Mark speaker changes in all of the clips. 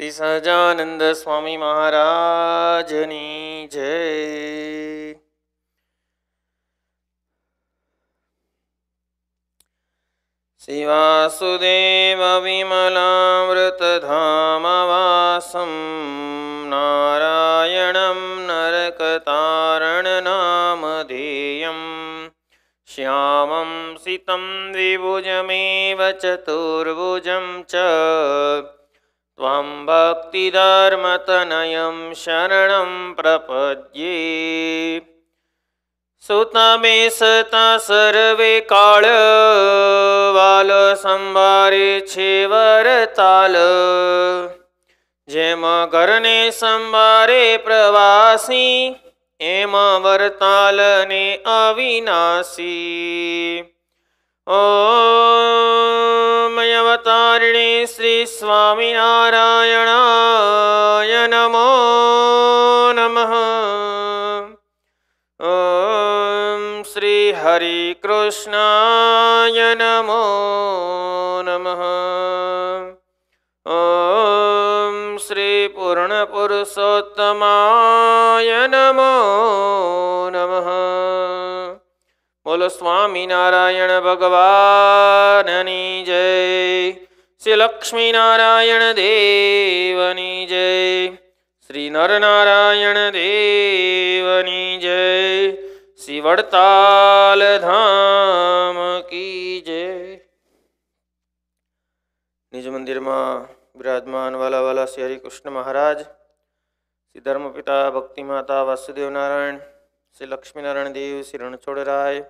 Speaker 1: स्वामी श्री जय श्रीसजानन्दस्वामीमहाराजनीजे शिवासुदेवविमलामृतधामवासं नारायणं नरकतारणनामधेयं श्यामं सितं द्विभुजमेव चतुर्भुजं च ત્વં ભક્તિધર્મતનયં શરણં પ્રપદ્યે સુતમે સતા સર્વે કાળ વાલ સંભારે છે વરતાલ જેમ ઘરને સંભારે પ્રવાસી એમ વરતાલને અવિનાશી ઓમયવતારિણે શ્રી સ્વામિનારાયણાય નમો નમઃ ઓમ શ્રી હરિકૃષ્ણાય નમો નમઃ ઓમ શ્રી પૂર્ણ પુરુષોત્તમાય બોલો સ્વામિનારાયણ ભગવાનની જય શ્રી લક્ષ્મીનારાયણ દેવની જય શ્રી નરનારાયણ દેવની જય શ્રી વડતાલ ધામ કી જય નિજ મંદિરમાં બિરાજમાન વાલા વાલા શ્રી હરિકૃષ્ણ મહારાજ શ્રી ધર્મપિતા ભક્તિ માતા વાસુદેવ નારાયણ શ્રી લક્ષ્મીનારાયણ દેવ શ્રી રણછોડરાય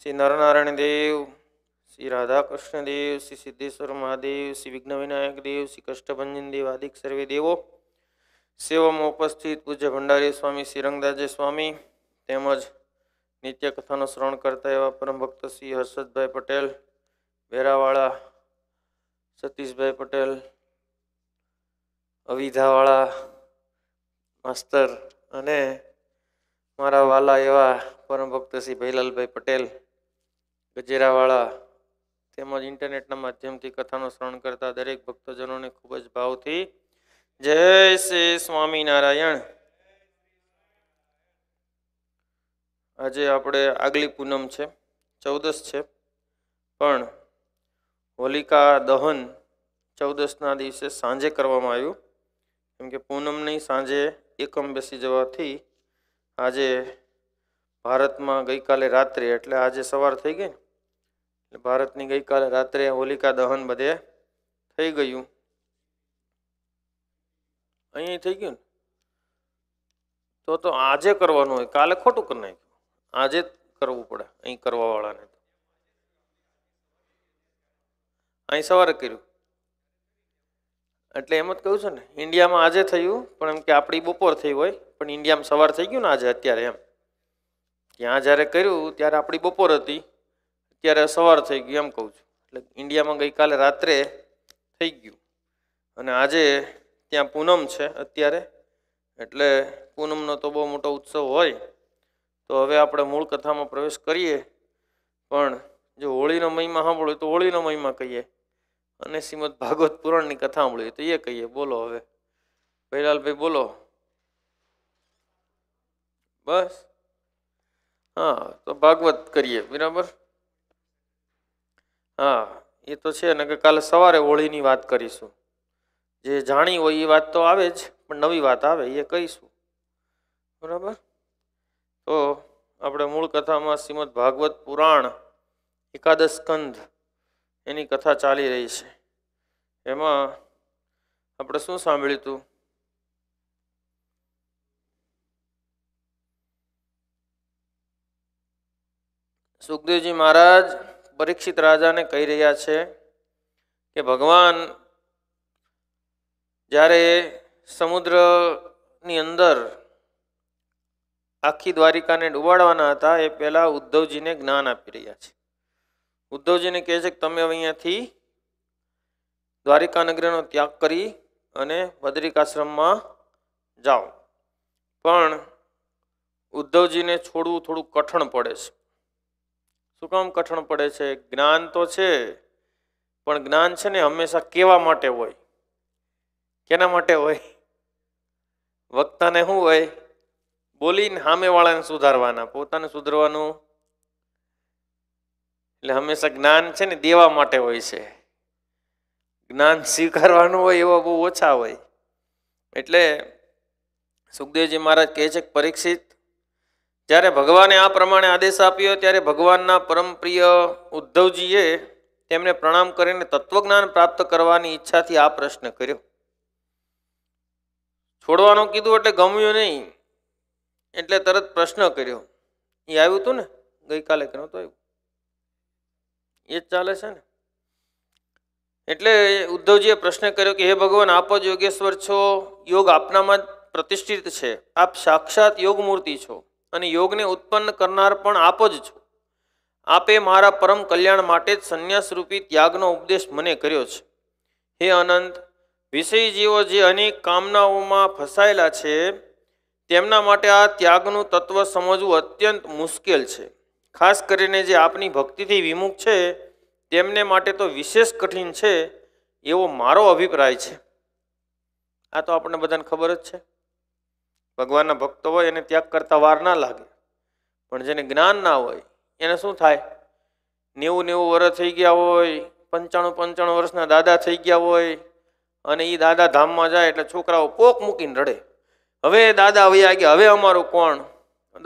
Speaker 1: શ્રી નરનારાયણ દેવ શ્રી રાધાકૃષ્ણ દેવ શ્રી સિદ્ધેશ્વર મહાદેવ શ્રી વિઘ્ન વિનાયક દેવ શ્રી કષ્ટભંજન દેવ આદિક સર્વે દેવો સેવામાં ઉપસ્થિત પૂજ્ય ભંડારી સ્વામી શ્રીરંગદાજે સ્વામી તેમજ નિત્ય કથાનો શ્રવણ કરતા એવા પરમ ભક્ત શ્રી હર્ષદભાઈ પટેલ વેરાવાળા સતીશભાઈ પટેલ અવિધાવાળા માસ્તર અને મારા વાલા એવા પરમ ભક્ત શ્રી ભૈલાલભાઈ પટેલ ગજેરાવાળા તેમજ ઇન્ટરનેટના માધ્યમથી કથાનું શ્રવણ કરતા દરેક ભક્તજનોને ખૂબ જ ભાવથી જય શ્રી સ્વામિનારાયણ આજે આપણે આગલી પૂનમ છે ચૌદસ છે પણ હોલિકા દહન ચૌદસના દિવસે સાંજે કરવામાં આવ્યું કેમ કે પૂનમની સાંજે એકમ બેસી જવાથી આજે ભારતમાં ગઈકાલે રાત્રે એટલે આજે સવાર થઈ ગઈ એટલે ભારતની ગઈકાલે રાત્રે હોલિકા દહન બધે થઈ ગયું અહીંયા થઈ ગયું તો તો આજે કરવાનું હોય કાલે ખોટું કરી નાખ્યું આજે કરવું પડે અહીં કરવાવાળાને તો અહીં સવારે કર્યું એટલે એમ જ કહ્યું છે ને ઇન્ડિયામાં આજે થયું પણ એમ કે આપણી બપોર થઈ હોય પણ ઇન્ડિયામાં સવાર થઈ ગયું ને આજે અત્યારે એમ ત્યાં જ્યારે કર્યું ત્યારે આપણી બપોર હતી અત્યારે સવાર થઈ ગયું એમ કહું છું એટલે ઇન્ડિયામાં ગઈકાલે રાત્રે થઈ ગયું અને આજે ત્યાં પૂનમ છે અત્યારે એટલે પૂનમનો તો બહુ મોટો ઉત્સવ હોય તો હવે આપણે મૂળ કથામાં પ્રવેશ કરીએ પણ જો હોળીનો મહિમા સાંભળ્યો તો હોળીનો મહિમા કહીએ અને શ્રીમદ ભાગવત પુરાણની કથા સાંભળીએ તો એ કહીએ બોલો હવે ભૈલાલભાઈ બોલો બસ હા તો ભાગવત કરીએ બરાબર હા એ તો છે ને કે કાલે સવારે હોળીની વાત કરીશું જે જાણી હોય એ વાત તો આવે જ પણ નવી વાત આવે એ કહીશું બરાબર તો આપણે મૂળ કથામાં શ્રીમદ ભાગવત પુરાણ એકાદશ કંધ એની કથા ચાલી રહી છે એમાં આપણે શું સાંભળ્યું હતું સુખદેવજી મહારાજ પરીક્ષિત રાજાને કહી રહ્યા છે કે ભગવાન જ્યારે સમુદ્રની અંદર આખી દ્વારિકાને ડૂબાડવાના હતા એ પહેલાં ઉદ્ધવજીને જ્ઞાન આપી રહ્યા છે ઉદ્ધવજીને કહે છે કે તમે હવે અહીંયાથી દ્વારિકા નગરીનો ત્યાગ કરી અને ભદ્રિકાશ્રમમાં જાઓ પણ ઉદ્ધવજીને છોડવું થોડું કઠણ પડે છે શું કામ કઠણ પડે છે જ્ઞાન તો છે પણ જ્ઞાન છે ને હંમેશા કેવા માટે હોય કેના માટે હોય વક્તાને શું હોય બોલીને સામેવાળાને સુધારવાના પોતાને સુધરવાનું એટલે હંમેશા જ્ઞાન છે ને દેવા માટે હોય છે જ્ઞાન સ્વીકારવાનું હોય એવા બહુ ઓછા હોય એટલે સુખદેવજી મહારાજ કહે છે કે પરીક્ષિત જ્યારે ભગવાને આ પ્રમાણે આદેશ આપ્યો ત્યારે ભગવાનના પરમપ્રિય ઉદ્ધવજીએ તેમને પ્રણામ કરીને તત્વજ્ઞાન પ્રાપ્ત કરવાની ઈચ્છાથી આ પ્રશ્ન કર્યો છોડવાનું કીધું એટલે ગમ્યું નહીં એટલે તરત પ્રશ્ન કર્યો એ આવ્યું હતું ને ગઈકાલે કે નહોતું આવ્યું એ જ ચાલે છે ને એટલે ઉદ્ધવજીએ પ્રશ્ન કર્યો કે હે ભગવાન આપ જ યોગેશ્વર છો યોગ આપનામાં પ્રતિષ્ઠિત છે આપ સાક્ષાત યોગ મૂર્તિ છો અને યોગને ઉત્પન્ન કરનાર પણ આપ જ છો આપે મારા પરમ કલ્યાણ માટે જ સંન્યાસરૂપી ત્યાગનો ઉપદેશ મને કર્યો છે હે અનંત વિષય જીવો જે અનેક કામનાઓમાં ફસાયેલા છે તેમના માટે આ ત્યાગનું તત્વ સમજવું અત્યંત મુશ્કેલ છે ખાસ કરીને જે આપની ભક્તિથી વિમુખ છે તેમને માટે તો વિશેષ કઠિન છે એવો મારો અભિપ્રાય છે આ તો આપણને બધાને ખબર જ છે ભગવાનના ભક્તો હોય એને ત્યાગ કરતા વાર ના લાગે પણ જેને જ્ઞાન ના હોય એને શું થાય નેવું નેવું વર્ષ થઈ ગયા હોય પંચાણું પંચાણું વર્ષના દાદા થઈ ગયા હોય અને એ દાદા ધામમાં જાય એટલે છોકરાઓ પોક મૂકીને રડે હવે દાદા વયા ગયા હવે અમારું કોણ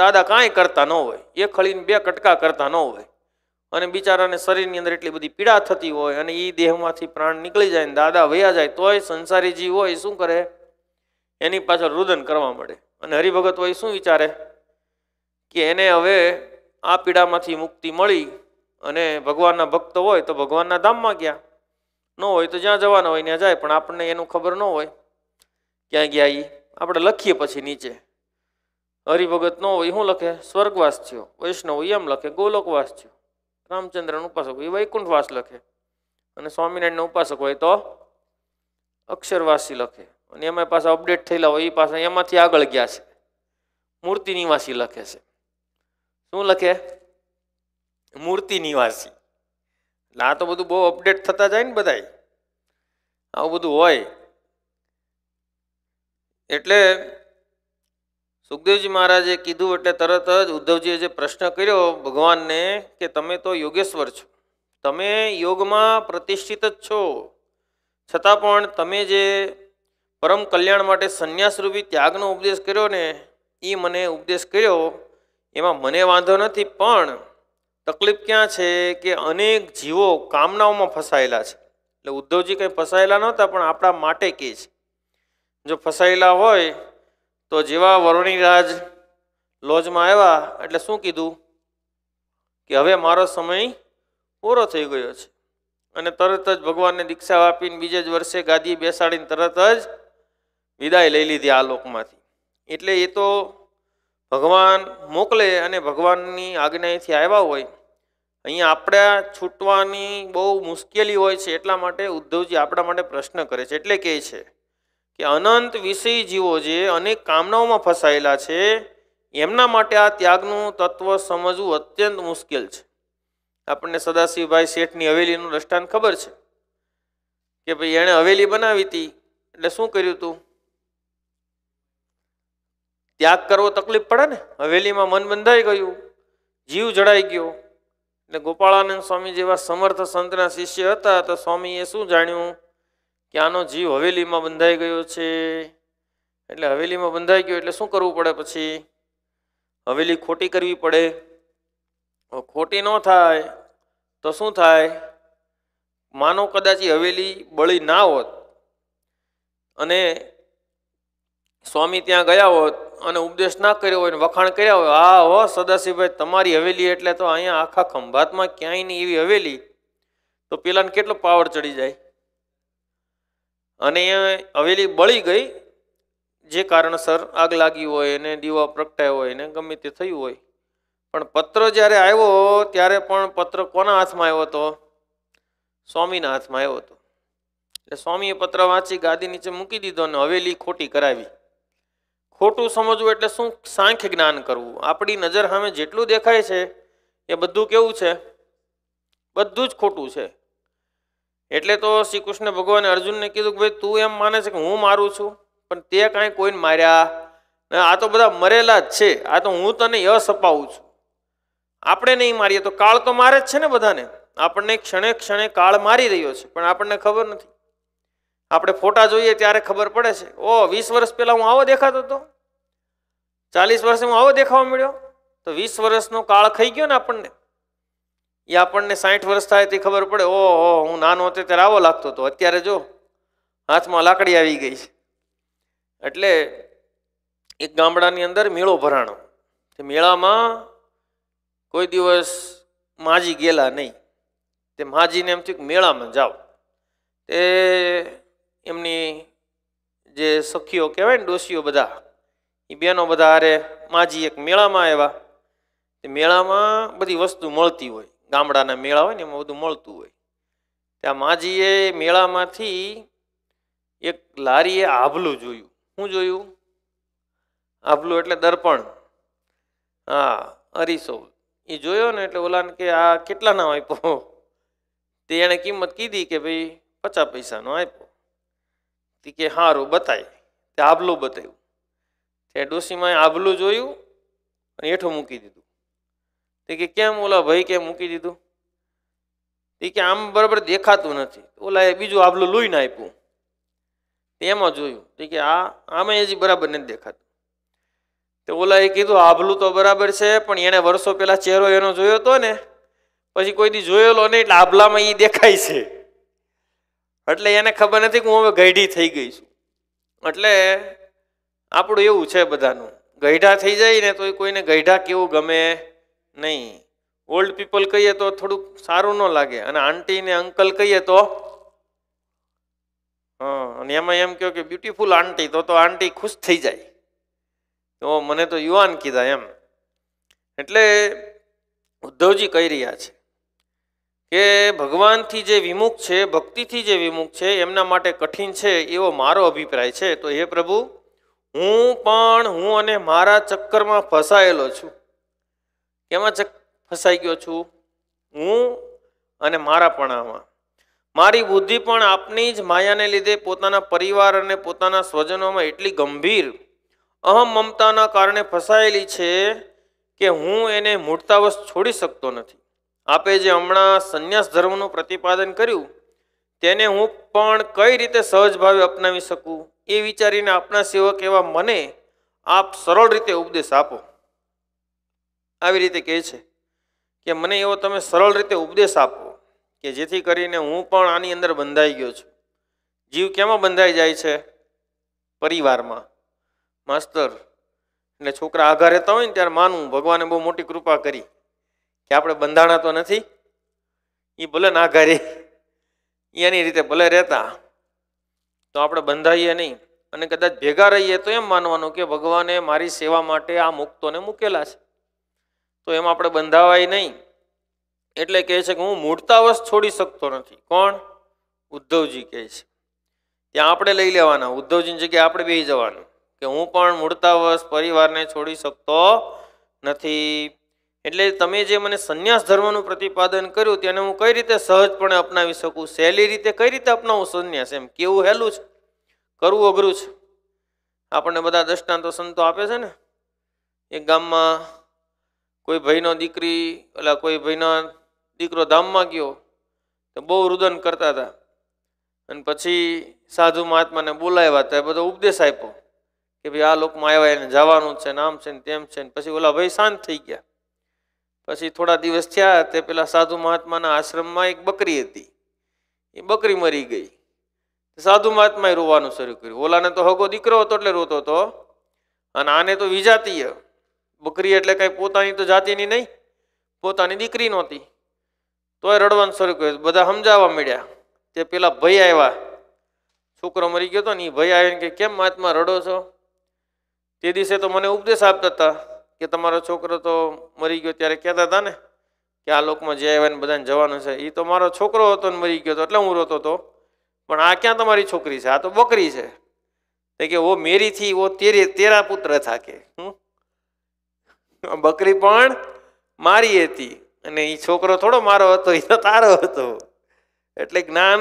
Speaker 1: દાદા કાંઈ કરતા ન હોય એ ખળીને બે કટકા કરતા ન હોય અને બિચારાને શરીરની અંદર એટલી બધી પીડા થતી હોય અને એ દેહમાંથી પ્રાણ નીકળી જાય ને દાદા વયા જાય તોય સંસારી જીવ હોય શું કરે એની પાછળ રુદન કરવા મળે અને હરિભગત હોય શું વિચારે કે એને હવે આ પીડામાંથી મુક્તિ મળી અને ભગવાનના ભક્ત હોય તો ભગવાનના ધામમાં ગયા ન હોય તો જ્યાં જવાના હોય ત્યાં જાય પણ આપણને એનું ખબર ન હોય ક્યાં ગયા એ આપણે લખીએ પછી નીચે હરિભગત ન હોય શું લખે સ્વર્ગવાસ થયો વૈષ્ણવ એમ લખે ગોલોકવાસ થયો રામચંદ્રનો ઉપાસક હોય વૈકુંઠવાસ લખે અને સ્વામિનારાયણનો ઉપાસક હોય તો અક્ષરવાસી લખે અને એમાં પાછા અપડેટ થયેલા હોય એ પાછા એમાંથી આગળ ગયા છે મૂર્તિ નિવાસી લખે છે શું લખે મૂર્તિ નિવાસી એટલે આ તો બધું બહુ અપડેટ થતા જાય ને બધા આવું બધું હોય એટલે સુખદેવજી મહારાજે કીધું એટલે તરત જ ઉદ્ધવજીએ જે પ્રશ્ન કર્યો ભગવાનને કે તમે તો યોગેશ્વર છો તમે યોગમાં પ્રતિષ્ઠિત જ છો છતાં પણ તમે જે પરમ કલ્યાણ માટે સંન્યાસરૂપી ત્યાગનો ઉપદેશ કર્યો ને એ મને ઉપદેશ કર્યો એમાં મને વાંધો નથી પણ તકલીફ ક્યાં છે કે અનેક જીવો કામનાઓમાં ફસાયેલા છે એટલે ઉદ્ધવજી કંઈ ફસાયેલા નહોતા પણ આપણા માટે કે છે જો ફસાયેલા હોય તો જેવા વરુણીરાજ લોજમાં આવ્યા એટલે શું કીધું કે હવે મારો સમય પૂરો થઈ ગયો છે અને તરત જ ભગવાનને દીક્ષા આપીને બીજે જ વર્ષે ગાદી બેસાડીને તરત જ વિદાય લઈ લીધી આ લોકમાંથી એટલે એ તો ભગવાન મોકલે અને ભગવાનની આજ્ઞાએથી આવ્યા હોય અહીંયા આપણે છૂટવાની બહુ મુશ્કેલી હોય છે એટલા માટે ઉદ્ધવજી આપણા માટે પ્રશ્ન કરે છે એટલે કહે છે કે અનંત વિષય જીવો જે અનેક કામનાઓમાં ફસાયેલા છે એમના માટે આ ત્યાગનું તત્વ સમજવું અત્યંત મુશ્કેલ છે આપણને સદાશિવભાઈ શેઠની હવેલીનું દ્રષ્ટાંત ખબર છે કે ભાઈ એણે હવેલી બનાવી હતી એટલે શું કર્યું હતું ત્યાગ કરવો તકલીફ પડે ને હવેલીમાં મન બંધાઈ ગયું જીવ જડાઈ ગયો એટલે ગોપાળાનંદ સ્વામી જેવા સમર્થ સંતના શિષ્ય હતા તો સ્વામીએ શું જાણ્યું કે આનો જીવ હવેલીમાં બંધાઈ ગયો છે એટલે હવેલીમાં બંધાઈ ગયો એટલે શું કરવું પડે પછી હવેલી ખોટી કરવી પડે ખોટી ન થાય તો શું થાય માનો કદાચ હવેલી બળી ના હોત અને સ્વામી ત્યાં ગયા હોત અને ઉપદેશ ના કર્યો હોય વખાણ કર્યા હોય આ હો સદાશિવભાઈ તમારી હવેલી એટલે તો અહીંયા આખા ખંભાતમાં ક્યાંય નહીં એવી હવેલી તો પેલાને કેટલો પાવર ચડી જાય અને એ હવેલી બળી ગઈ જે કારણસર આગ લાગી હોય એને દીવા પ્રગટાયો હોય ને ગમે તે થયું હોય પણ પત્ર જ્યારે આવ્યો ત્યારે પણ પત્ર કોના હાથમાં આવ્યો હતો સ્વામીના હાથમાં આવ્યો હતો એટલે સ્વામીએ પત્ર વાંચી ગાદી નીચે મૂકી દીધો અને હવેલી ખોટી કરાવી ખોટું સમજવું એટલે શું સાંખ્ય જ્ઞાન કરવું આપણી નજર સામે જેટલું દેખાય છે એ બધું કેવું છે બધું જ ખોટું છે એટલે તો શ્રી કૃષ્ણ ભગવાને અર્જુનને કીધું કે ભાઈ તું એમ માને છે કે હું મારું છું પણ તે કાંઈ કોઈને માર્યા આ તો બધા મરેલા જ છે આ તો હું તને યશ અપાવું છું આપણે નહીં મારીએ તો કાળ તો મારે જ છે ને બધાને આપણને ક્ષણે ક્ષણે કાળ મારી રહ્યો છે પણ આપણને ખબર નથી આપણે ફોટા જોઈએ ત્યારે ખબર પડે છે ઓ વીસ વર્ષ પહેલાં હું આવો દેખાતો હતો ચાલીસ વર્ષે હું આવો દેખાવા મળ્યો તો વીસ વર્ષનો કાળ ખાઈ ગયો ને આપણને એ આપણને સાઠ વર્ષ થાય તે ખબર પડે હો હું નાનો હતો ત્યારે આવો લાગતો હતો અત્યારે જો હાથમાં લાકડી આવી ગઈ છે એટલે એક ગામડાની અંદર મેળો ભરાણો તે મેળામાં કોઈ દિવસ માજી ગયેલા નહીં તે માજીને એમ થયું મેળામાં જાઓ તે એમની જે સખીઓ કહેવાય ને ડોશીઓ બધા એ બેનો બધા અરે માજી એક મેળામાં આવ્યા તે મેળામાં બધી વસ્તુ મળતી હોય ગામડાના મેળા હોય ને એમાં બધું મળતું હોય ત્યાં માજીએ મેળામાંથી એક લારીએ આભલું જોયું શું જોયું આભલું એટલે દર્પણ હા અરીસો એ જોયો ને એટલે ઓલાને કે આ કેટલાના આપ્યો તે એણે કિંમત કીધી કે ભાઈ પચાસ પૈસાનો આપ્યો કે સારું બતાય તે આભલું બતાવ્યું તે ડોસીમાએ આભલું જોયું અને હેઠું મૂકી દીધું તે કે કેમ ઓલા ભાઈ કેમ મૂકી દીધું તે કે આમ બરાબર દેખાતું નથી ઓલા એ બીજું આભલું લઈને આપ્યું એમાં જોયું તે કે આ આમાં હજી બરાબર નથી દેખાતું તે ઓલા એ કીધું આભલું તો બરાબર છે પણ એને વર્ષો પહેલા ચહેરો એનો જોયો હતો ને પછી કોઈ દી જોયેલો નહીં એટલે આભલામાં એ દેખાય છે એટલે એને ખબર નથી કે હું હવે ગઈઢી થઈ ગઈ છું એટલે આપણું એવું છે બધાનું ગઈઢા થઈ જાય ને તો એ કોઈને ગઈઢા કેવું ગમે નહીં ઓલ્ડ પીપલ કહીએ તો થોડુંક સારું ન લાગે અને આંટી ને અંકલ કહીએ તો હા અને એમાં એમ કહો કે બ્યુટીફુલ આંટી તો તો આંટી ખુશ થઈ જાય તો મને તો યુવાન કીધા એમ એટલે ઉદ્ધવજી કહી રહ્યા છે કે ભગવાનથી જે વિમુખ છે ભક્તિથી જે વિમુખ છે એમના માટે કઠિન છે એવો મારો અભિપ્રાય છે તો હે પ્રભુ હું પણ હું અને મારા ચક્કરમાં ફસાયેલો છું કેમાં ચક ફસાઈ ગયો છું હું અને મારા પણામાં મારી બુદ્ધિ પણ આપની જ માયાને લીધે પોતાના પરિવાર અને પોતાના સ્વજનોમાં એટલી ગંભીર અહમ મમતાના કારણે ફસાયેલી છે કે હું એને મૂળતાવશ છોડી શકતો નથી આપે જે હમણાં સંન્યાસ ધર્મનું પ્રતિપાદન કર્યું તેને હું પણ કઈ રીતે સહજભાવે અપનાવી શકું એ વિચારીને આપના સેવક એવા મને આપ સરળ રીતે ઉપદેશ આપો આવી રીતે કહે છે કે મને એવો તમે સરળ રીતે ઉપદેશ આપો કે જેથી કરીને હું પણ આની અંદર બંધાઈ ગયો છું જીવ કેમાં બંધાઈ જાય છે પરિવારમાં માસ્તર એટલે છોકરા આઘા રહેતા હોય ને ત્યારે માનવું ભગવાને બહુ મોટી કૃપા કરી કે આપણે બંધાણા તો નથી એ ભલે ના ઘરે એની રીતે ભલે રહેતા તો આપણે બંધાઈએ નહીં અને કદાચ ભેગા રહીએ તો એમ માનવાનું કે ભગવાને મારી સેવા માટે આ મુક્તોને મૂકેલા છે તો એમ આપણે બંધાવાય નહીં એટલે કહે છે કે હું મૂળતાવશ છોડી શકતો નથી કોણ ઉદ્ધવજી કહે છે ત્યાં આપણે લઈ લેવાના ઉદ્ધવજીની જગ્યાએ આપણે બે જવાનું કે હું પણ મૂળતાવશ પરિવારને છોડી શકતો નથી એટલે તમે જે મને સંન્યાસ ધર્મનું પ્રતિપાદન કર્યું તેને હું કઈ રીતે સહજપણે અપનાવી શકું સહેલી રીતે કઈ રીતે અપનાવું સંન્યાસ એમ કેવું હેલું છે કરવું અઘરું છે આપણને બધા દ્રષ્ટાંતો સંતો આપે છે ને એક ગામમાં કોઈ ભાઈનો દીકરી એટલે કોઈ ભાઈનો દીકરો ધામમાં ગયો તો બહુ રુદન કરતા હતા અને પછી સાધુ મહાત્માને બોલાવ્યા હતા બધો ઉપદેશ આપ્યો કે ભાઈ આ લોકમાં આવ્યા એને જવાનું છે નામ છે ને તેમ છે ને પછી ઓલા ભાઈ શાંત થઈ ગયા પછી થોડા દિવસ થયા તે પેલા સાધુ મહાત્માના આશ્રમમાં એક બકરી હતી એ બકરી મરી ગઈ સાધુ મહાત્માએ રોવાનું શરૂ કર્યું ઓલાને તો હગો દીકરો હતો એટલે રોતો હતો અને આને તો વિજાતીય બકરી એટલે કંઈ પોતાની તો જાતિની નહીં પોતાની દીકરી નહોતી તોય રડવાનું શરૂ કર્યું બધા સમજાવવા મળ્યા તે પેલા ભય આવ્યા છોકરો મરી ગયો હતો ને એ ભાઈ આવીને કે કેમ મહાત્મા રડો છો તે દિવસે તો મને ઉપદેશ આપતા હતા કે તમારો છોકરો તો મરી ગયો ત્યારે કહેતા હતા ને કે આ લોકમાં જે આવ્યા ને બધાને જવાનું છે એ તો મારો છોકરો હતો ને મરી ગયો હતો એટલે હું રોતો હતો પણ આ ક્યાં તમારી છોકરી છે આ તો બકરી છે તે કે ઓ મેરીથી ઓ તેરે તેરા પુત્ર થાકે હું બકરી પણ મારી હતી અને એ છોકરો થોડો મારો હતો એ તો તારો હતો એટલે જ્ઞાન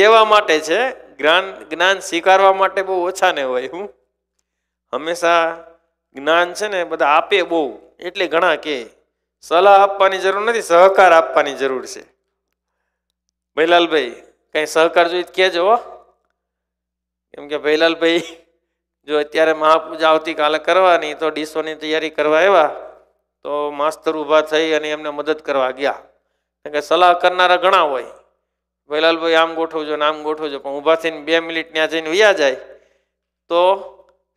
Speaker 1: દેવા માટે છે જ્ઞાન જ્ઞાન સ્વીકારવા માટે બહુ ઓછા ને હોય હું હંમેશા જ્ઞાન છે ને બધા આપે બહુ એટલે ઘણા કે સલાહ આપવાની જરૂર નથી સહકાર આપવાની જરૂર છે ભૈલાલભાઈ કઈ સહકાર જોઈએ કહેજો કેમ કે ભૈલાલભાઈ જો અત્યારે મહાપૂજા આવતીકાલે કરવાની તો ડીસોની તૈયારી કરવા આવ્યા તો માસ્તર ઊભા થઈ અને એમને મદદ કરવા ગયા કે સલાહ કરનારા ઘણા હોય ભૈલાલભાઈ આમ ગોઠવજો ને આમ ગોઠવજો પણ ઊભા થઈને બે મિનિટ ત્યાં જઈને વ્યા જાય તો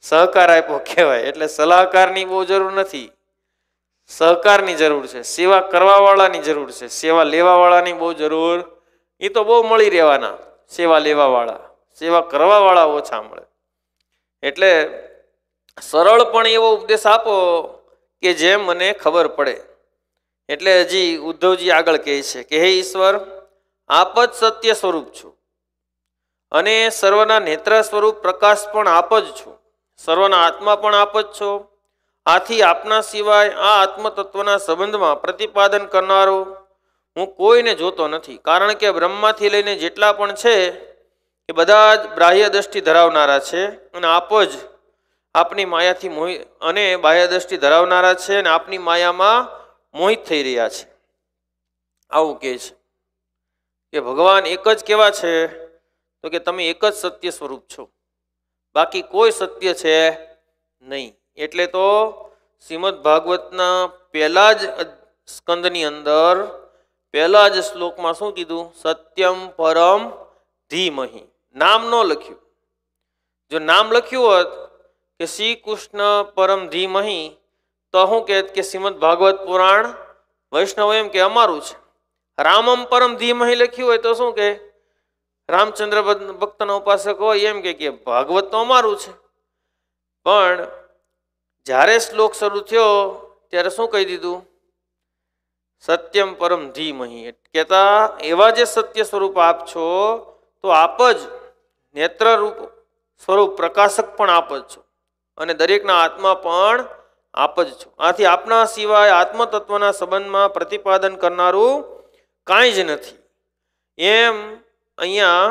Speaker 1: સહકાર આપ્યો કહેવાય એટલે સલાહકારની બહુ જરૂર નથી સહકારની જરૂર છે સેવા કરવાવાળાની જરૂર છે સેવા લેવાવાળાની બહુ જરૂર એ તો બહુ મળી રહેવાના સેવા લેવાવાળા સેવા કરવાવાળા ઓછા મળે એટલે સરળ પણ એવો ઉપદેશ આપો કે જે મને ખબર પડે એટલે હજી ઉદ્ધવજી આગળ કહે છે કે હે ઈશ્વર આપ જ સત્ય સ્વરૂપ છું અને સર્વના નેત્ર સ્વરૂપ પ્રકાશ પણ આપ જ છું સર્વના આત્મા પણ આપ જ છો આથી આપના સિવાય આ આત્મતત્વના સંબંધમાં પ્રતિપાદન કરનારો હું કોઈને જોતો નથી કારણ કે બ્રહ્માથી લઈને જેટલા પણ છે એ બધા જ બાહ્ય દ્રષ્ટિ ધરાવનારા છે અને આપ જ આપની માયાથી મોહિત અને બાહ્ય દ્રષ્ટિ ધરાવનારા છે અને આપની માયામાં મોહિત થઈ રહ્યા છે આવું કહે છે કે ભગવાન એક જ કેવા છે તો કે તમે એક જ સત્ય સ્વરૂપ છો બાકી કોઈ સત્ય છે નહીં એટલે તો શ્રીમદ ભાગવતના પહેલા જ સ્કંદની અંદર પહેલા જ શ્લોકમાં શું કીધું સત્યમ પરમ ધીમહી નામ ન લખ્યું જો નામ લખ્યું હોત કે શ્રી કૃષ્ણ પરમ ધીમહી તો હું કહેત કે શ્રીમદ ભાગવત પુરાણ વૈષ્ણવ એમ કે અમારું છે રામમ પરમ ધીમહી લખ્યું હોય તો શું કહે રામચંદ્ર ભક્તના ઉપાસક હોય એમ કે ભાગવત તો અમારું છે પણ જ્યારે શ્લોક શરૂ થયો ત્યારે શું કહી દીધું સત્યમ પરમ ધીમહી કહેતા એવા જે સત્ય સ્વરૂપ આપ છો તો આપ જ નેત્રરૂપ સ્વરૂપ પ્રકાશક પણ આપ જ છો અને દરેકના આત્મા પણ આપ જ છો આથી આપના સિવાય આત્મતત્વના સંબંધમાં પ્રતિપાદન કરનારું કાંઈ જ નથી એમ અહીંયા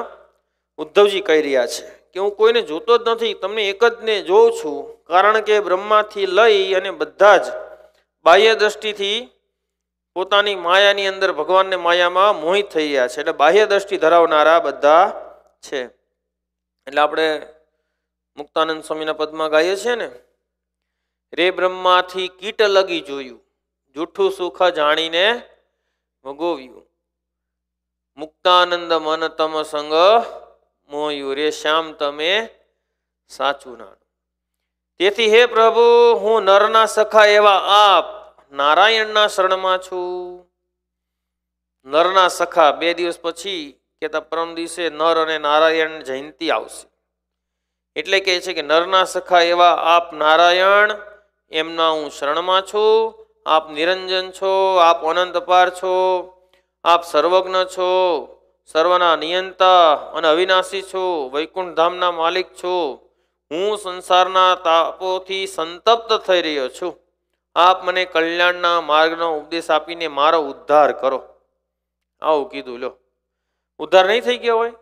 Speaker 1: ઉદ્ધવજી કહી રહ્યા છે કે હું કોઈને જોતો જ નથી તમને એક જ ને જોઉં છું કારણ કે બ્રહ્માથી લઈ અને બધા જ બાહ્ય દ્રષ્ટિથી પોતાની માયાની અંદર ભગવાનને માયામાં મોહિત થઈ રહ્યા છે એટલે બાહ્ય દ્રષ્ટિ ધરાવનારા બધા છે એટલે આપણે મુક્તાનંદ સ્વામીના પદમાં ગાઈએ છીએ ને રે બ્રહ્માથી કીટ લગી જોયું જૂઠું સુખ જાણીને ભગોવ્યું મુક્તાનંદ મન તમ સંગ મોયું રે શ્યામ તમે સાચું નાણું તેથી હે પ્રભુ હું નરના સખા એવા આપ નારાયણના શરણમાં છું નરના સખા બે દિવસ પછી કેતા પરમ દિવસે નર અને નારાયણ જયંતિ આવશે એટલે કહે છે કે નરના સખા એવા આપ નારાયણ એમના હું શરણમાં છું આપ નિરંજન છો આપ અનંતપાર છો આપ સર્વજ્ઞ છો સર્વના નિયંતા અને અવિનાશી છો વૈકુંઠ ધામના માલિક છો હું સંસારના તાપોથી સંતપ્ત થઈ રહ્યો છું આપ મને કલ્યાણના માર્ગનો ઉપદેશ આપીને મારો ઉદ્ધાર કરો આવું કીધું લો ઉદ્ધાર નહીં થઈ ગયો હોય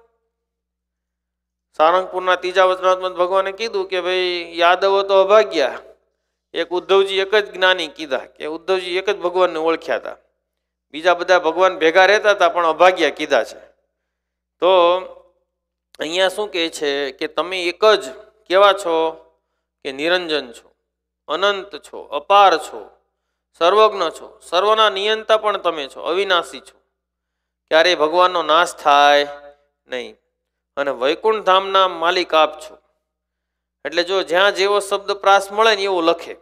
Speaker 1: સારંગપુરના ત્રીજા વચનાત્મક ભગવાને કીધું કે ભાઈ યાદવો તો અભાગ્યા એક ઉદ્ધવજી એક જ જ્ઞાની કીધા કે ઉદ્ધવજી એક જ ભગવાનને ઓળખ્યા હતા બીજા બધા ભગવાન ભેગા રહેતા હતા પણ અભાગ્યા કીધા છે તો અહીંયા શું કહે છે કે તમે એક જ કેવા છો કે નિરંજન છો અનંત છો અપાર છો સર્વજ્ઞ છો સર્વના નિયંતા પણ તમે છો અવિનાશી છો ક્યારેય ભગવાનનો નાશ થાય નહીં અને વૈકુંઠ ધામના માલિક આપ છો એટલે જો જ્યાં જેવો શબ્દ પ્રાસ મળે ને એવું લખે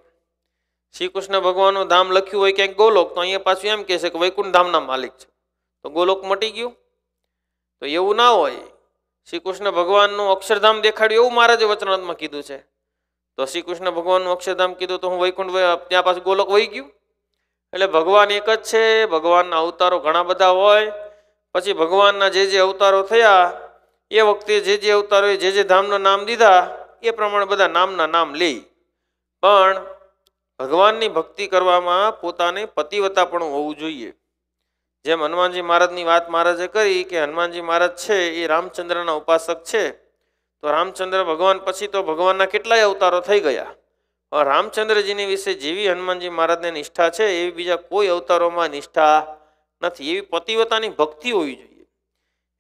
Speaker 1: શ્રી કૃષ્ણ ભગવાનનું ધામ લખ્યું હોય ક્યાંક ગોલોક તો અહીંયા પાછું એમ કહેશે કે વૈકુંઠ ધામના માલિક છે તો ગોલોક મટી ગયું તો એવું ના હોય શ્રી કૃષ્ણ ભગવાનનું અક્ષરધામ દેખાડ્યું એવું મહારાજે વચનાત્મા કીધું છે તો શ્રી કૃષ્ણ ભગવાનનું અક્ષરધામ કીધું તો હું વૈકુંઠ ત્યાં પાછું ગોલોક વહી ગયું એટલે ભગવાન એક જ છે ભગવાનના અવતારો ઘણા બધા હોય પછી ભગવાનના જે જે અવતારો થયા એ વખતે જે જે અવતારોએ જે જે ધામના નામ દીધા એ પ્રમાણે બધા નામના નામ લે પણ ભગવાનની ભક્તિ કરવામાં પોતાને પતિવતા પણ હોવું જોઈએ જેમ હનુમાનજી મહારાજની વાત મહારાજે કરી કે હનુમાનજી મહારાજ છે એ રામચંદ્રના ઉપાસક છે તો રામચંદ્ર ભગવાન પછી તો ભગવાનના કેટલાય અવતારો થઈ ગયા પણ રામચંદ્રજીની વિશે જેવી હનુમાનજી મહારાજને નિષ્ઠા છે એવી બીજા કોઈ અવતારોમાં નિષ્ઠા નથી એવી પતિવતાની ભક્તિ હોવી જોઈએ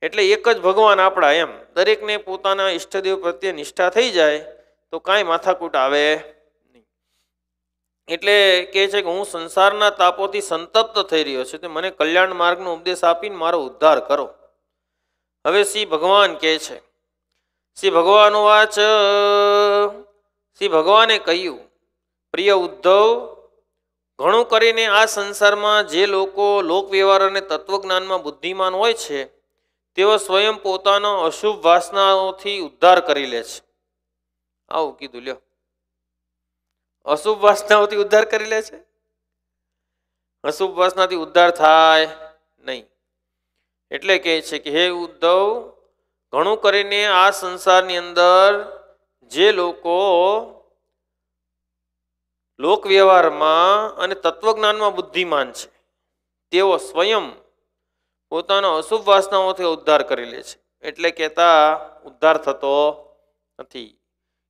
Speaker 1: એટલે એક જ ભગવાન આપણા એમ દરેકને પોતાના ઈષ્ટદેવ પ્રત્યે નિષ્ઠા થઈ જાય તો કાંઈ માથાકૂટ આવે એટલે કહે છે કે હું સંસારના તાપોથી સંતપ્ત થઈ રહ્યો છું તે મને કલ્યાણ માર્ગનો ઉપદેશ આપીને મારો ઉદ્ધાર કરો હવે શ્રી ભગવાન કહે છે શ્રી ભગવાન વાચ શ્રી ભગવાને કહ્યું પ્રિય ઉદ્ધવ ઘણું કરીને આ સંસારમાં જે લોકો લોકવ્યવહાર અને તત્વજ્ઞાનમાં બુદ્ધિમાન હોય છે તેઓ સ્વયં પોતાનો અશુભ વાસનાઓથી ઉદ્ધાર કરી લે છે આવું કીધું લ્યો અશુભ વાસનાઓથી ઉદ્ધાર કરી લે છે અશુભ વાસનાથી ઉદ્ધાર થાય નહીં એટલે કહે છે કે હે ઉદ્ધવ ઘણું કરીને આ સંસારની અંદર જે લોકો લોક વ્યવહારમાં અને તત્વજ્ઞાનમાં બુદ્ધિમાન છે તેઓ સ્વયં પોતાનો અશુભ વાસનાઓથી ઉદ્ધાર કરી લે છે એટલે કહેતા ઉદ્ધાર થતો નથી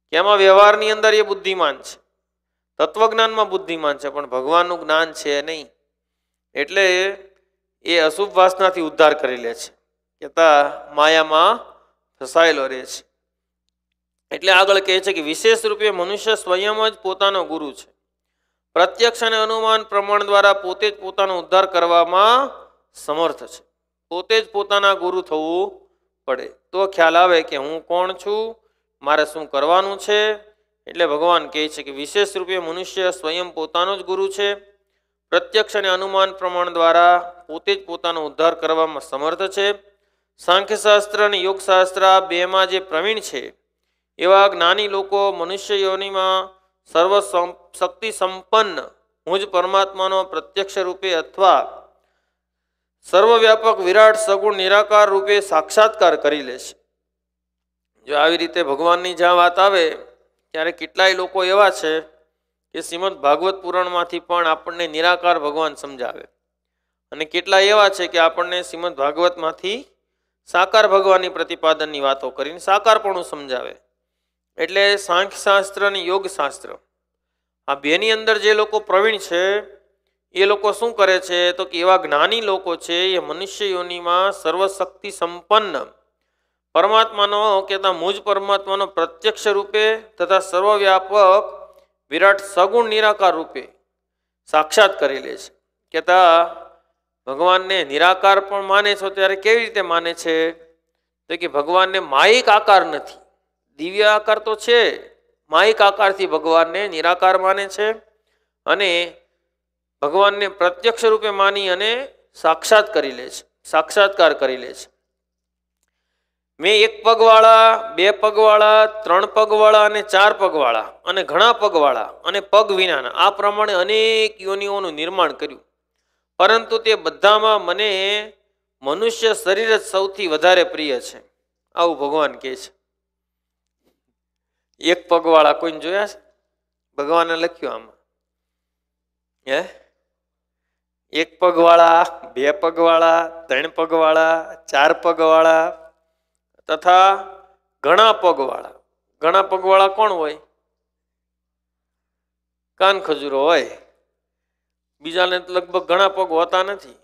Speaker 1: કે એમાં વ્યવહારની અંદર એ બુદ્ધિમાન છે તત્વજ્ઞાનમાં બુદ્ધિમાન છે પણ ભગવાનનું જ્ઞાન છે નહીં એટલે એ અશુભ વાસનાથી ઉદ્ધાર કરી લે છે કહેતા માયામાં ફસાયેલો રહે છે એટલે આગળ કહે છે કે વિશેષ રૂપે મનુષ્ય સ્વયં જ પોતાનો ગુરુ છે પ્રત્યક્ષ અને અનુમાન પ્રમાણ દ્વારા પોતે જ પોતાનો ઉદ્ધાર કરવામાં સમર્થ છે પોતે જ પોતાના ગુરુ થવું પડે તો ખ્યાલ આવે કે હું કોણ છું મારે શું કરવાનું છે એટલે ભગવાન કહે છે કે વિશેષ રૂપે મનુષ્ય સ્વયં પોતાનો જ ગુરુ છે પ્રત્યક્ષ અને અનુમાન પ્રમાણ દ્વારા પોતે જ પોતાનો ઉદ્ધાર કરવામાં સમર્થ છે સાંખ્યશાસ્ત્ર અને યોગશાસ્ત્ર આ બેમાં જે પ્રવીણ છે એવા જ્ઞાની લોકો મનુષ્ય યોનિમાં સર્વ શક્તિ સંપન્ન હું જ પરમાત્માનો પ્રત્યક્ષ રૂપે અથવા સર્વવ્યાપક વિરાટ સગુણ નિરાકાર રૂપે સાક્ષાત્કાર કરી લે છે જો આવી રીતે ભગવાનની જ્યાં વાત આવે ત્યારે કેટલાય લોકો એવા છે કે શ્રીમદ ભાગવત પુરાણમાંથી પણ આપણને નિરાકાર ભગવાન સમજાવે અને કેટલા એવા છે કે આપણને શ્રીમદ ભાગવતમાંથી સાકાર ભગવાનની પ્રતિપાદનની વાતો કરીને સાકારપણું સમજાવે એટલે સાંખ્યશાસ્ત્ર અને યોગશાસ્ત્ર આ બેની અંદર જે લોકો પ્રવીણ છે એ લોકો શું કરે છે તો કે એવા જ્ઞાની લોકો છે એ મનુષ્ય સર્વશક્તિ સંપન્ન પરમાત્માનો કહેતા મૂજ પરમાત્માનો પ્રત્યક્ષ રૂપે તથા સર્વવ્યાપક વિરાટ સગુણ નિરાકાર રૂપે સાક્ષાત કરી લે છે કહેતા ભગવાનને નિરાકાર પણ માને છો ત્યારે કેવી રીતે માને છે તો કે ભગવાનને માયિક આકાર નથી દિવ્ય આકાર તો છે માયિક આકારથી ભગવાનને નિરાકાર માને છે અને ભગવાનને પ્રત્યક્ષ રૂપે માની અને સાક્ષાત કરી લે છે સાક્ષાત્કાર કરી લે છે મેં એક પગવાળા બે પગવાળા ત્રણ પગવાળા અને ચાર પગવાળા અને ઘણા પગવાળા અને પગ વિનાના આ પ્રમાણે અનેક યોનિઓનું નિર્માણ કર્યું પરંતુ તે બધામાં મને મનુષ્ય શરીર જ સૌથી વધારે પ્રિય છે આવું ભગવાન કહે છે એક પગવાળા કોઈને જોયા છે ભગવાને લખ્યું આમાં હે એક પગવાળા બે પગવાળા ત્રણ પગવાળા ચાર પગવાળા તથા ઘણા પગવાળા ઘણા પગવાળા કોણ હોય કાન ખજૂરો હોય બીજાને લગભગ ઘણા પગ હોતા નથી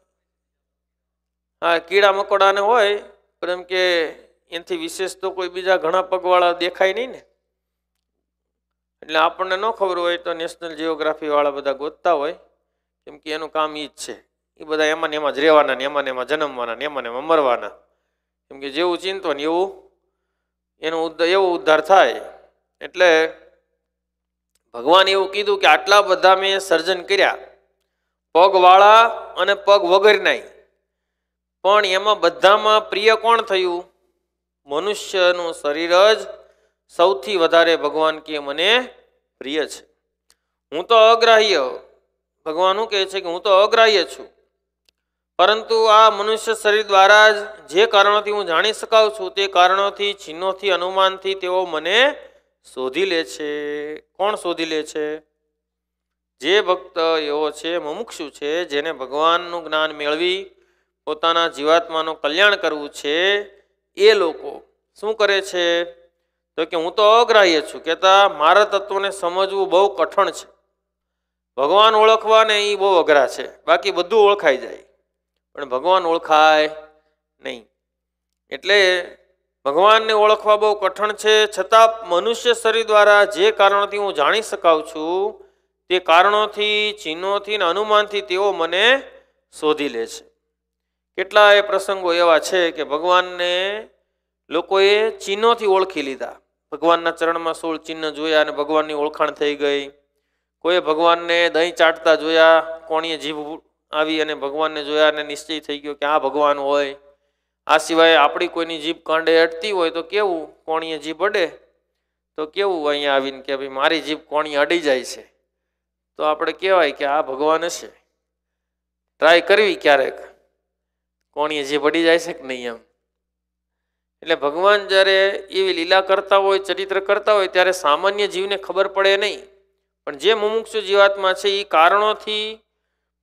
Speaker 1: હા કીડા મકોડાને હોય પણ એમ કે એનાથી વિશેષ તો કોઈ બીજા ઘણા પગવાળા દેખાય નહીં ને એટલે આપણને ન ખબર હોય તો નેશનલ જિયોગ્રાફીવાળા બધા ગોતતા હોય કેમ કે એનું કામ એ જ છે એ બધા એમાં ને એમાં જ રહેવાના ને એમાં ને એમાં જન્મવાના ને એમાં ને એમાં મરવાના કેમ કે જેવું ચિંતન એવું એનું એવો ઉદ્ધાર થાય એટલે ભગવાન એવું કીધું કે આટલા બધા મેં સર્જન કર્યા પગવાળા અને પગ વગર નહીં પણ એમાં બધામાં પ્રિય કોણ થયું મનુષ્યનું શરીર જ સૌથી વધારે ભગવાન કે મને પ્રિય છે હું તો અગ્રાહ્ય ભગવાન શું કહે છે કે હું તો અગ્રાહ્ય છું પરંતુ આ મનુષ્ય શરીર દ્વારા જ જે કારણોથી હું જાણી શકાઉં છું તે કારણોથી ચિહ્નોથી અનુમાનથી તેઓ મને શોધી લે છે કોણ શોધી લે છે જે ભક્ત એવો છે મુમુક્ષુ છે જેને ભગવાનનું જ્ઞાન મેળવી પોતાના જીવાત્માનું કલ્યાણ કરવું છે એ લોકો શું કરે છે તો કે હું તો અગ્રાહ્ય છું કહેતા મારા તત્વને સમજવું બહુ કઠણ છે ભગવાન ઓળખવાને એ બહુ અઘરા છે બાકી બધું ઓળખાઈ જાય પણ ભગવાન ઓળખાય નહીં એટલે ભગવાનને ઓળખવા બહુ કઠણ છે છતાં મનુષ્ય શરીર દ્વારા જે કારણોથી હું જાણી શકાઉં છું તે કારણોથી ચિહ્નોથી ને અનુમાનથી તેઓ મને શોધી લે છે કેટલાય પ્રસંગો એવા છે કે ભગવાનને લોકોએ ચિહ્નોથી ઓળખી લીધા ભગવાનના ચરણમાં સોળ ચિહ્ન જોયા અને ભગવાનની ઓળખાણ થઈ ગઈ કોઈએ ભગવાનને દહીં ચાટતા જોયા કોણીએ જીભ આવી અને ભગવાનને જોયા અને નિશ્ચય થઈ ગયો કે આ ભગવાન હોય આ સિવાય આપણી કોઈની જીભ કાંડે અટતી હોય તો કેવું કોણીએ જીભ અડે તો કેવું અહીંયા આવીને કે ભાઈ મારી જીભ કોણી અડી જાય છે તો આપણે કહેવાય કે આ ભગવાન હશે ટ્રાય કરવી ક્યારેક કોણીએ જીભ અડી જાય છે કે નહીં એમ એટલે ભગવાન જ્યારે એવી લીલા કરતા હોય ચરિત્ર કરતા હોય ત્યારે સામાન્ય જીવને ખબર પડે નહીં પણ જે મુમુક્ષુ જીવાતમાં છે એ કારણોથી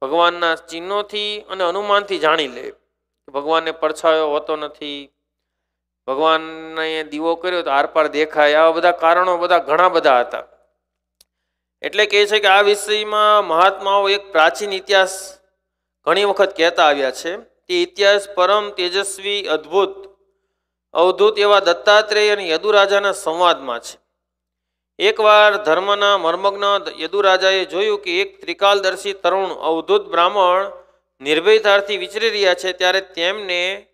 Speaker 1: ભગવાનના ચિહ્નોથી અને હનુમાનથી જાણી લે ભગવાનને પડછાયો હોતો નથી ભગવાનને દીવો કર્યો તો આરપાર દેખાય આવા બધા કારણો બધા ઘણા બધા હતા એટલે કહે છે કે આ વિષયમાં મહાત્માઓ એક પ્રાચીન ઇતિહાસ ઘણી વખત કહેતા આવ્યા છે તે ઇતિહાસ પરમ તેજસ્વી અદ્ભુત અવધૂત એવા દત્તાત્રેય અને યદુરાજાના સંવાદમાં છે એકવાર ધર્મના મર્મગ્ન યદુરાજાએ જોયું કે એક ત્રિકાલદર્શી તરુણ અવધૂત બ્રાહ્મણ નિર્ભયતાથી વિચરી રહ્યા છે ત્યારે તેમને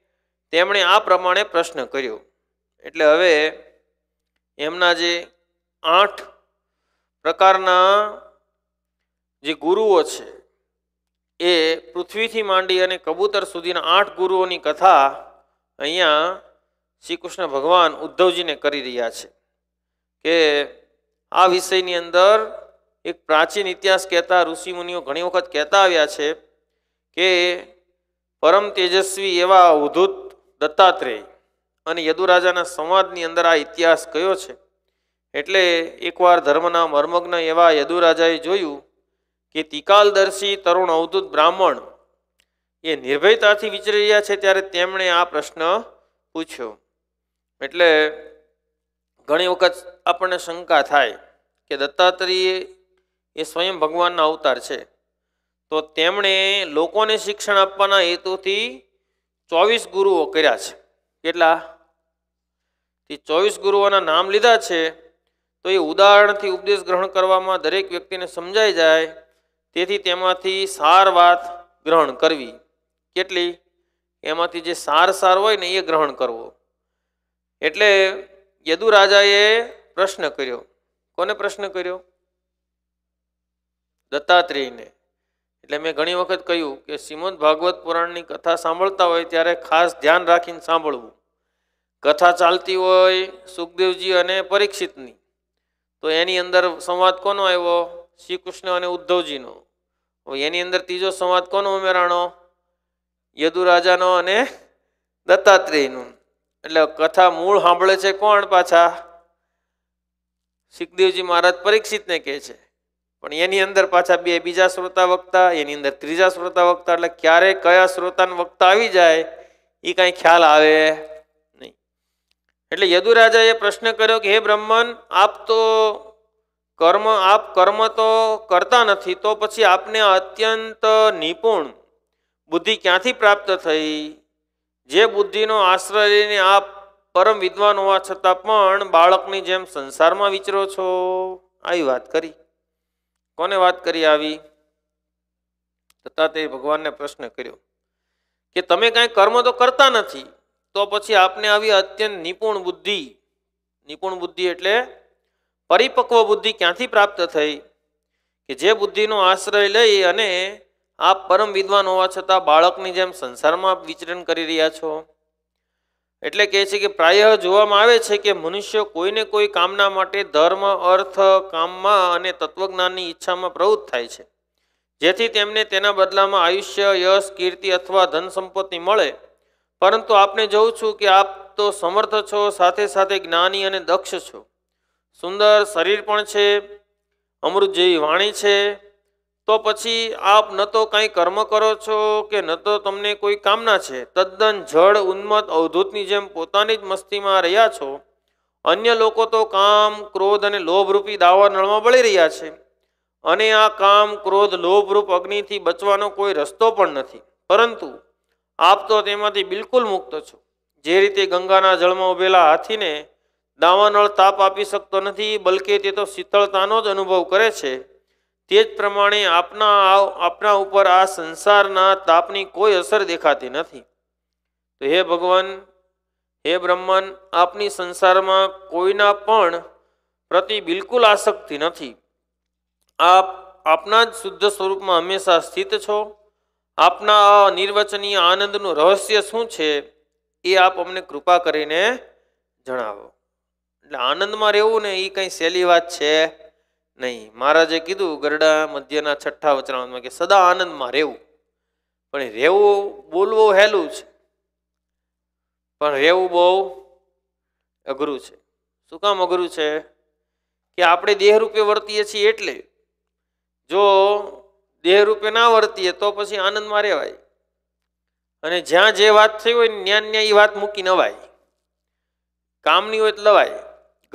Speaker 1: તેમણે આ પ્રમાણે પ્રશ્ન કર્યો એટલે હવે એમના જે આઠ પ્રકારના જે ગુરુઓ છે એ પૃથ્વીથી માંડી અને કબૂતર સુધીના આઠ ગુરુઓની કથા અહીંયા શ્રી કૃષ્ણ ભગવાન ઉદ્ધવજીને કરી રહ્યા છે કે આ વિષયની અંદર એક પ્રાચીન ઇતિહાસ કહેતા ઋષિમુનિઓ ઘણી વખત કહેતા આવ્યા છે કે પરમ તેજસ્વી એવા અવધૂત દત્તાત્રેય અને યદુરાજાના સંવાદની અંદર આ ઇતિહાસ કયો છે એટલે એકવાર ધર્મના મર્મગ્ન એવા યદુરાજાએ જોયું કે તિકાલદર્શી તરુણ અવધૂત બ્રાહ્મણ એ નિર્ભયતાથી વિચરી રહ્યા છે ત્યારે તેમણે આ પ્રશ્ન પૂછ્યો એટલે ઘણી વખત આપણને શંકા થાય કે દત્તાત્રેય એ સ્વયં ભગવાનના અવતાર છે તો તેમણે લોકોને શિક્ષણ આપવાના હેતુથી ચોવીસ ગુરુઓ કર્યા છે કેટલા તે ચોવીસ ગુરુઓના નામ લીધા છે તો એ ઉદાહરણથી ઉપદેશ ગ્રહણ કરવામાં દરેક વ્યક્તિને સમજાઈ જાય તેથી તેમાંથી સાર વાત ગ્રહણ કરવી કેટલી એમાંથી જે સાર સાર હોય ને એ ગ્રહણ કરવો એટલે યદુરાજાએ પ્રશ્ન કર્યો કોને પ્રશ્ન કર્યો દત્તાત્રેયને એટલે મેં ઘણી વખત કહ્યું કે શ્રીમદ ભાગવત પુરાણની કથા સાંભળતા હોય ત્યારે ખાસ ધ્યાન રાખીને સાંભળવું કથા ચાલતી હોય સુખદેવજી અને પરીક્ષિતની તો એની અંદર સંવાદ કોનો આવ્યો શ્રી કૃષ્ણ અને ઉદ્ધવજીનો એની અંદર ત્રીજો સંવાદ કોનો ઉમેરાણો યદુરાજાનો અને દત્તાત્રેયનું એટલે કથા મૂળ સાંભળે છે કોણ પાછા સુખદેવજી મહારાજ પરીક્ષિતને કહે છે પણ એની અંદર પાછા બે બીજા શ્રોતા વક્તા એની અંદર ત્રીજા શ્રોતા વક્તા એટલે ક્યારે કયા શ્રોતાને વક્તા આવી જાય એ કાંઈ ખ્યાલ આવે નહીં એટલે યદુરાજાએ પ્રશ્ન કર્યો કે હે બ્રહ્મન આપ તો કર્મ આપ કર્મ તો કરતા નથી તો પછી આપને અત્યંત નિપુણ બુદ્ધિ ક્યાંથી પ્રાપ્ત થઈ જે બુદ્ધિનો આશ્રય લઈને આપ પરમ વિદ્વાન હોવા છતાં પણ બાળકની જેમ સંસારમાં વિચરો છો આવી વાત કરી કોને વાત કરી આવી તથા તે ભગવાનને પ્રશ્ન કર્યો કે તમે કાંઈ કર્મ તો કરતા નથી તો પછી આપને આવી અત્યંત નિપુણ બુદ્ધિ નિપુણ બુદ્ધિ એટલે પરિપક્વ બુદ્ધિ ક્યાંથી પ્રાપ્ત થઈ કે જે બુદ્ધિનો આશ્રય લઈ અને આપ પરમ વિદ્વાન હોવા છતાં બાળકની જેમ સંસારમાં વિચરણ કરી રહ્યા છો એટલે કહે છે કે પ્રાય જોવામાં આવે છે કે મનુષ્ય કોઈને કોઈ કામના માટે ધર્મ અર્થ કામમાં અને તત્વજ્ઞાનની ઈચ્છામાં પ્રવૃત્ત થાય છે જેથી તેમને તેના બદલામાં આયુષ્ય યશ કીર્તિ અથવા ધન સંપત્તિ મળે પરંતુ આપને જોઉં છું કે આપ તો સમર્થ છો સાથે સાથે જ્ઞાની અને દક્ષ છો સુંદર શરીર પણ છે અમૃત જેવી વાણી છે તો પછી આપ ન તો કંઈ કર્મ કરો છો કે ન તો તમને કોઈ કામના છે તદ્દન જળ ઉન્મત અવધૂતની જેમ પોતાની જ મસ્તીમાં રહ્યા છો અન્ય લોકો તો કામ ક્રોધ અને લોભરૂપી દાવા નળમાં બળી રહ્યા છે અને આ કામ ક્રોધ લોભરૂપ અગ્નિથી બચવાનો કોઈ રસ્તો પણ નથી પરંતુ આપ તો તેમાંથી બિલકુલ મુક્ત છો જે રીતે ગંગાના જળમાં ઉભેલા હાથીને દાવાનળ તાપ આપી શકતો નથી બલકે તે તો શીતળતાનો જ અનુભવ કરે છે તે જ પ્રમાણે આપના આપના ઉપર આ સંસારના તાપની કોઈ અસર દેખાતી નથી તો હે ભગવાન હે બ્રહ્મન આપની સંસારમાં કોઈના પણ પ્રતિ બિલકુલ આસક્તિ નથી આપ આપના જ શુદ્ધ સ્વરૂપમાં હંમેશા સ્થિત છો આપના આ નિર્વચનીય આનંદનું રહસ્ય શું છે એ આપ અમને કૃપા કરીને જણાવો એટલે આનંદમાં રહેવું ને એ કંઈ સહેલી વાત છે નહીં મહારાજે કીધું ગરડા મધ્યના છઠ્ઠા વચનામાં કે સદા આનંદમાં રહેવું પણ રહેવું બોલવું હેલું છે પણ રહેવું બહુ અઘરું છે શું કામ અઘરું છે કે આપણે દેહરૂપે વર્તીએ છીએ એટલે જો દેહરૂપે ના વર્તીએ તો પછી આનંદમાં રહેવાય અને જ્યાં જે વાત થઈ હોય ન્યા ત્યાં એ વાત મૂકી નવાય કામની હોય તો લવાય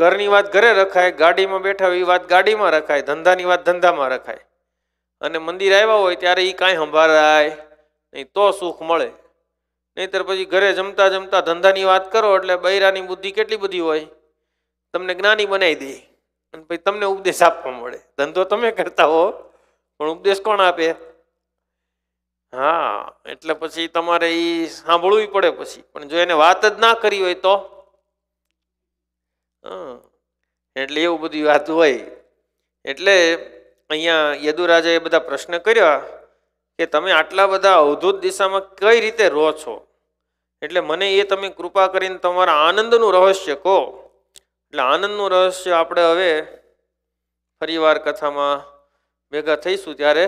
Speaker 1: ઘરની વાત ઘરે રખાય ગાડીમાં બેઠા હોય એ વાત ગાડીમાં રખાય ધંધાની વાત ધંધામાં રખાય અને મંદિર આવ્યા હોય ત્યારે એ કાંઈ સંભાળાય નહીં તો સુખ મળે નહીંતર પછી ઘરે જમતા જમતા ધંધાની વાત કરો એટલે બૈરાની બુદ્ધિ કેટલી બધી હોય તમને જ્ઞાની બનાવી દે અને પછી તમને ઉપદેશ આપવા મળે ધંધો તમે કરતા હો પણ ઉપદેશ કોણ આપે હા એટલે પછી તમારે એ સાંભળવું પડે પછી પણ જો એને વાત જ ના કરી હોય તો એટલે એવું બધી વાત હોય એટલે અહીંયા યદુરાજાએ બધા પ્રશ્ન કર્યા કે તમે આટલા બધા અવધૂત દિશામાં કઈ રીતે રહો છો એટલે મને એ તમે કૃપા કરીને તમારા આનંદનું રહસ્ય કહો એટલે આનંદનું રહસ્ય આપણે હવે ફરીવાર કથામાં ભેગા થઈશું ત્યારે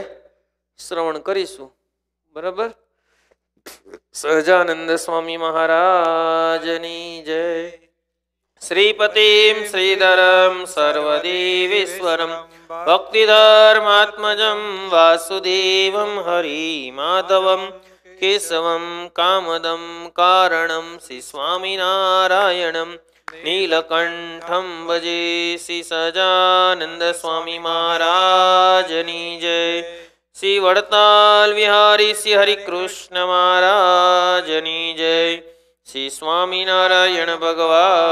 Speaker 1: શ્રવણ કરીશું બરાબર સહજાનંદ સ્વામી મહારાજની જય શ્રીપતિમ શ્રીધરમ સર્વદેવેશ્વરમ ભક્તિધર્માત્મજમ વાસુદેવમ હરિમાધવમ કેશવમ કામદમ કારણમ શ્રી સ્વામિનારાયણમ નીલકંઠમ ભજે શ્રી સજાનંદ સ્વામી મહારાજની જય શ્રી વડતાલ વિહારી શ્રી હરિકૃષ્ણ મહારાજની જય શ્રી સ્વામિનારાયણ ભગવાન